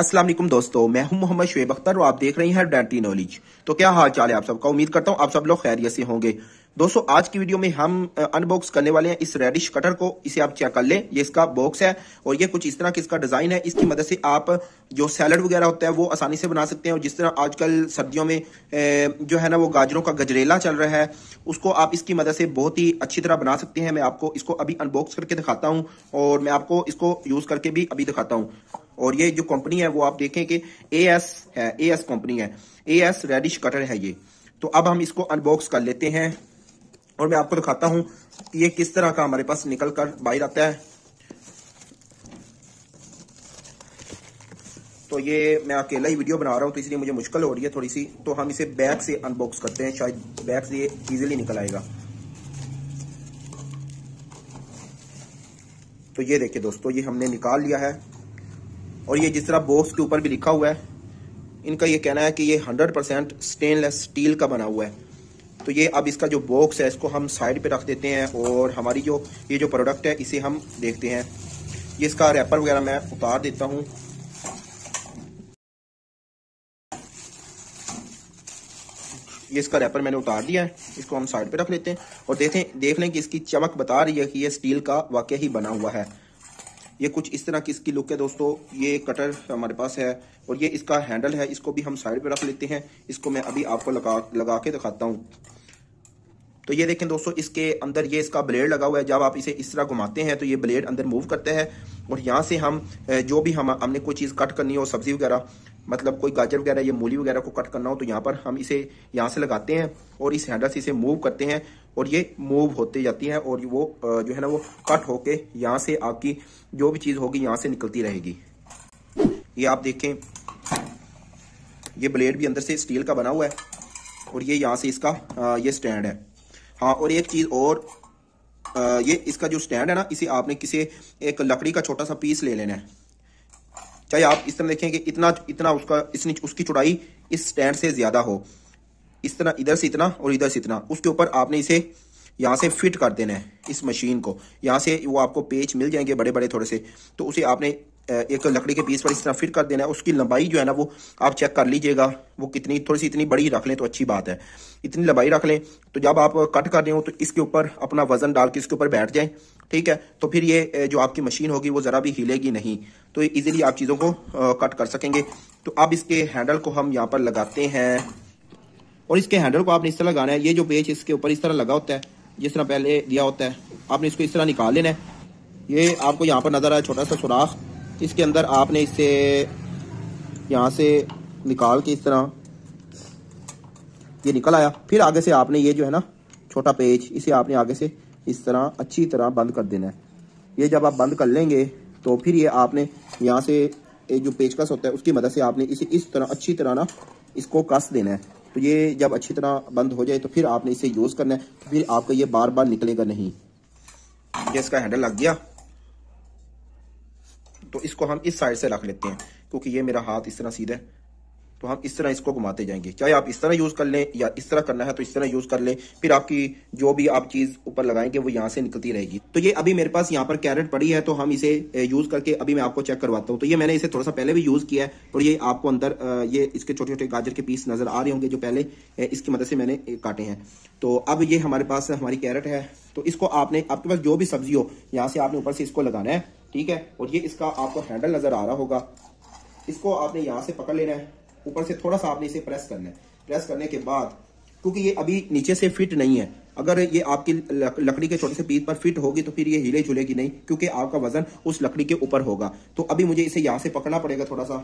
अस्सलाम वालेकुम दोस्तों मैं हूं मोहम्मद शुएब अख्तर और आप देख रहे हैं डैटी नॉलेज तो क्या हाल चाल है आप सबका उम्मीद करता हूं आप सब लोग खैरियत से होंगे दोस्तों आज की वीडियो में हम अनबॉक्स करने वाले हैं इस रेडिश कटर को इसे आप चेक कर लें ये इसका बॉक्स है और ये कुछ इस तरह की इसका डिजाइन है इसकी मदद से आप जो सैलड वगैरह होता है वो आसानी से बना सकते हैं और जिस तरह आजकल सर्दियों में जो है ना वो गाजरों का गजरेला चल रहा है उसको आप इसकी मदद से बहुत ही अच्छी तरह बना सकते हैं मैं आपको इसको अभी अनबॉक्स करके दिखाता हूँ और मैं आपको इसको यूज करके भी अभी दिखाता हूँ और ये जो कंपनी है वो आप देखें कि ए एस uh, है ए एस कंपनी है ए एस रेडिश कटर है ये तो अब हम इसको अनबॉक्स कर लेते हैं और मैं आपको दिखाता हूं ये किस तरह का हमारे पास निकल कर बाहर आता है तो ये मैं अकेला ही वीडियो बना रहा हूं तो इसलिए मुझे मुश्किल हो रही है थोड़ी सी तो हम इसे बैग से अनबॉक्स करते हैं शायद बैग से ये इजीली निकल आएगा तो ये देखिए दोस्तों ये हमने निकाल लिया है और ये जिस तरह बॉक्स के ऊपर भी लिखा हुआ है इनका ये कहना है कि ये 100 परसेंट स्टेनलेस स्टील का बना हुआ है तो ये अब इसका जो बॉक्स है इसको हम साइड पे रख देते हैं और हमारी जो ये जो प्रोडक्ट है इसे हम देखते हैं ये इसका रैपर वगैरह मैं उतार देता हूँ ये इसका रैपर मैंने उतार दिया है इसको हम साइड पे रख लेते हैं और देखें देख लें कि इसकी चमक बता रही है कि ये स्टील का वाकई ही बना हुआ है ये कुछ इस तरह की इसकी लुक है दोस्तों ये कटर हमारे पास है और ये इसका हैंडल है इसको भी हम साइड पे रख लेते हैं इसको मैं अभी आपको लगा लगा के दिखाता हूँ तो ये देखें दोस्तों इसके अंदर ये इसका ब्लेड लगा हुआ है जब आप इसे इस तरह घुमाते हैं तो ये ब्लेड अंदर मूव करता है और यहाँ से हम जो भी हम हमने कोई चीज़ कट करनी हो सब्जी वगैरह मतलब कोई गाजर वगैरह या मूली वगैरह को कट करना हो तो यहाँ पर हम इसे यहाँ से लगाते हैं और इस हैंडल से इसे मूव करते हैं और ये मूव होते जाती है और वो जो है ना वो कट होके यहाँ से आपकी जो भी चीज़ होगी यहाँ से निकलती रहेगी ये आप देखें ये ब्लेड भी अंदर से स्टील का बना हुआ है और ये यहाँ से इसका ये स्टैंड है हाँ और एक चीज़ और ये इसका जो स्टैंड है ना इसे आपने किसी एक लकड़ी का छोटा सा पीस ले लेना है चाहे आप इस तरह देखें कि इतना इतना उसका इस उसकी चौड़ाई इस स्टैंड से ज्यादा हो इस तरह इधर से इतना और इधर से इतना उसके ऊपर आपने इसे यहाँ से फिट कर देना है इस मशीन को यहाँ से वो आपको पेच मिल जाएंगे बड़े बड़े थोड़े से तो उसे आपने एक तो लकड़ी के पीस पर इस तरह फिट कर देना है उसकी लंबाई जो है ना वो आप चेक कर लीजिएगा वो कितनी थोड़ी सी इतनी बड़ी रख लें तो अच्छी बात है इतनी लंबाई रख लें तो जब आप कट कर रहे हो तो इसके ऊपर अपना वजन डाल के इसके ऊपर बैठ जाए ठीक है तो फिर ये जो आपकी मशीन होगी वो ज़रा भी हिलेगी नहीं तो ईजिली आप चीज़ों को कट कर सकेंगे तो अब इसके हैंडल को हम यहाँ पर लगाते हैं और इसके हैंडल को आपने इस तरह लगाना है ये जो पेज इसके ऊपर इस तरह लगा होता है जिस तरह पहले दिया होता है आपने इसको इस तरह निकाल लेना है ये आपको यहाँ पर नजर आया छोटा सा सुराख इसके अंदर आपने इसे यहाँ से निकाल के इस तरह ये निकल आया फिर आगे से आपने ये जो है ना छोटा पेज इसे आपने आगे से इस तरह अच्छी तरह बंद कर देना है ये जब आप बंद कर लेंगे तो फिर ये आपने यहाँ से ये जो पेचकस होता है उसकी मदद से आपने इसे इस तरह अच्छी तरह ना इसको कस देना है तो ये जब अच्छी तरह बंद हो जाए तो फिर आपने इसे यूज़ करना है फिर आपका ये बार बार निकलेगा नहीं ये इसका हैंडल लग गया तो इसको हम इस साइड से रख लेते हैं क्योंकि ये मेरा हाथ इस तरह सीधा है तो हम इस तरह इसको घुमाते जाएंगे चाहे आप इस तरह यूज़ कर लें या इस तरह करना है तो इस तरह यूज़ कर लें फिर आपकी जो भी आप चीज़ ऊपर लगाएंगे वो यहाँ से निकलती रहेगी तो ये अभी मेरे पास यहाँ पर कैरेट पड़ी है तो हम इसे यूज़ करके अभी मैं आपको चेक करवाता हूँ तो ये मैंने इसे थोड़ा सा पहले भी यूज़ किया है और ये आपको अंदर ये इसके छोटे छोटे गाजर के पीस नज़र आ रहे होंगे जो पहले इसकी मदद से मैंने काटे हैं तो अब ये हमारे पास हमारी कैरेट है तो इसको आपने आपके पास जो भी सब्जी हो यहाँ से आपने ऊपर से इसको लगाना है ठीक है और ये इसका आपको हैंडल नजर आ रहा होगा इसको आपने यहां से पकड़ लेना है ऊपर से थोड़ा सा आपने इसे प्रेस करना है प्रेस करने के बाद क्योंकि ये अभी नीचे से फिट नहीं है अगर ये आपकी लकड़ी के छोटे से पीस पर फिट होगी तो फिर ये हिले झुलेगी नहीं क्योंकि आपका वजन उस लकड़ी के ऊपर होगा तो अभी मुझे इसे यहाँ से पकड़ना पड़ेगा थोड़ा सा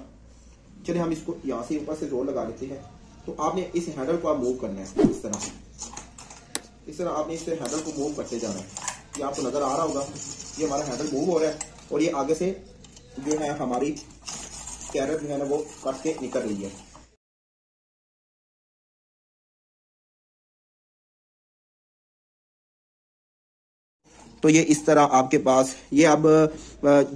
चलिए हम इसको यहाँ से ऊपर से जोर लगा लेते हैं तो आपने इस हैंडल को आप मूव करना है इस तरह इस तरह आपने इस हैंडल को मूव करते जाना है ये आपको नजर आ रहा होगा ये हमारा हैंडल मूव हो रहा है और ये आगे से जो है हमारी कैरेट जो है ना वो कट के निकल रही है तो ये इस तरह आपके पास ये अब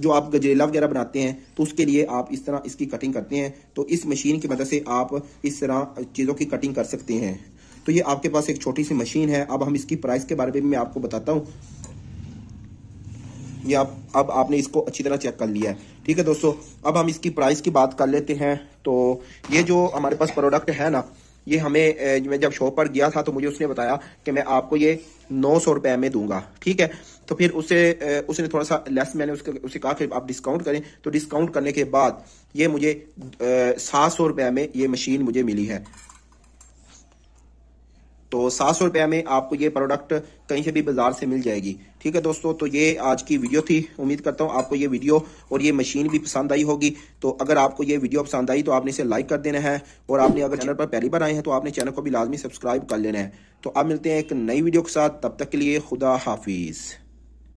जो आप गजरेला वगैरह बनाते हैं तो उसके लिए आप इस तरह इसकी कटिंग करते हैं तो इस मशीन की मदद से आप इस तरह चीज़ों की कटिंग कर सकते हैं तो ये आपके पास एक छोटी सी मशीन है अब हम इसकी प्राइस के बारे में मैं आपको बताता हूँ ये आप अब आपने इसको अच्छी तरह चेक कर लिया है ठीक है दोस्तों अब हम इसकी प्राइस की बात कर लेते हैं तो ये जो हमारे पास प्रोडक्ट है ना ये हमें मैं जब शॉप पर गया था तो मुझे उसने बताया कि मैं आपको ये नौ सौ रुपए में दूंगा ठीक है तो फिर उसे उसने थोड़ा सा लेस मैंने उसके उसे कहा कि आप डिस्काउंट करें तो डिस्काउंट करने के बाद ये मुझे सात सौ रुपए में ये मशीन मुझे मिली है तो सात सौ रुपया में आपको ये प्रोडक्ट कहीं से भी बाजार से मिल जाएगी ठीक है दोस्तों तो ये आज की वीडियो थी उम्मीद करता हूँ आपको ये वीडियो और ये मशीन भी पसंद आई होगी तो अगर आपको ये वीडियो पसंद आई तो आपने इसे लाइक कर देना है और आपने अगर चैनल पर पहली बार आए हैं तो आपने चैनल को भी लाजमी सब्सक्राइब कर लेना है तो आप मिलते हैं एक नई वीडियो के साथ तब तक के लिए खुदा हाफिज़